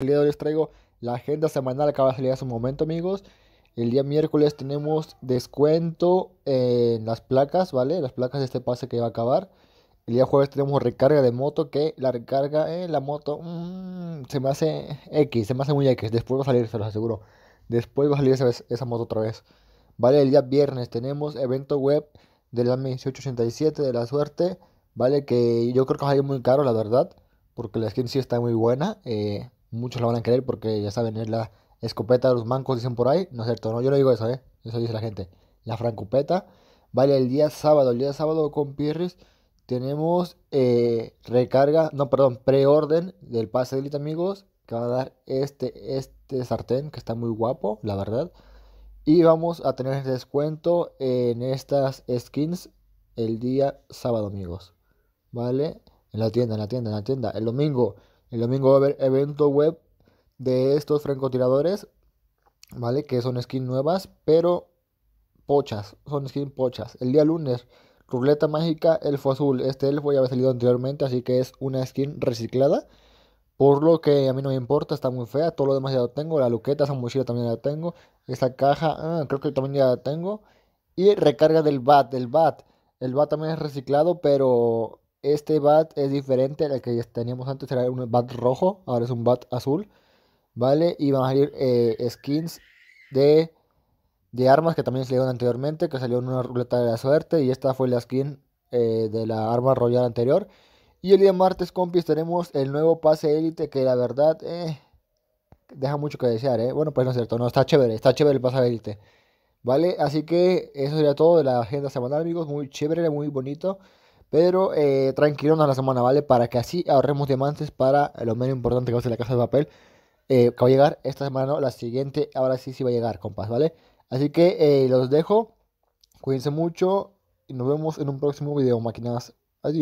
El día de hoy les traigo la agenda semanal, acaba de salir hace un momento, amigos. El día miércoles tenemos descuento en las placas, ¿vale? Las placas de este pase que va a acabar. El día jueves tenemos recarga de moto, que la recarga en la moto mm, se me hace X, se me hace muy X. Después va a salir, se los aseguro. Después va a salir esa, moto otra vez. ¿Vale? El día viernes tenemos evento web del la 1887 de la suerte, ¿vale? Que yo creo que va a salir muy caro, la verdad, porque la skin sí está muy buena. Eh, muchos la van a querer porque ya saben, es la escopeta de los mancos, dicen por ahí. No es cierto, no, yo no digo eso, ¿eh? Eso dice la gente. La francopeta Vale, el día sábado, el día sábado con Pierres tenemos eh, recarga, no, perdón, preorden del pase de Amigos que va a dar este, este sartén que está muy guapo, la verdad. Y vamos a tener descuento en estas skins el día sábado, amigos. ¿Vale? En la tienda, en la tienda, en la tienda. El domingo el domingo va a haber evento web de estos francotiradores, ¿vale? Que son skins nuevas, pero pochas, son skins pochas. El día lunes, ruleta mágica, elfo azul. Este elfo ya había salido anteriormente, así que es una skin reciclada. Por lo que a mí no me importa, está muy fea. Todo lo demás ya lo tengo. La luqueta, esa mochila también la tengo. Esta caja, ah, creo que también ya la tengo. Y recarga del bat, del bat. El bat también es reciclado, pero este bat es diferente al que teníamos antes, era un bat rojo, ahora es un bat azul, ¿vale? Y van a salir eh, skins de, armas que también salieron anteriormente, que salió en una ruleta de la suerte y esta fue la skin eh, de la arma royal anterior. Y el día martes, compis, tenemos el nuevo pase élite que la verdad eh, deja mucho que desear, ¿eh? Bueno, pues no es cierto, no, está chévere, está chévere el pase élite. ¿Vale? Así que eso sería todo de la agenda semanal, amigos. Muy chévere, muy bonito. Pero eh, tranquilos a la semana, ¿vale? Para que así ahorremos diamantes para lo menos importante que va a ser la casa de papel. Eh, que va a llegar esta semana, la siguiente, ahora sí sí va a llegar, compas, ¿vale? Así que eh, los dejo. Cuídense mucho. Y nos vemos en un próximo video, máquinas. Adiós.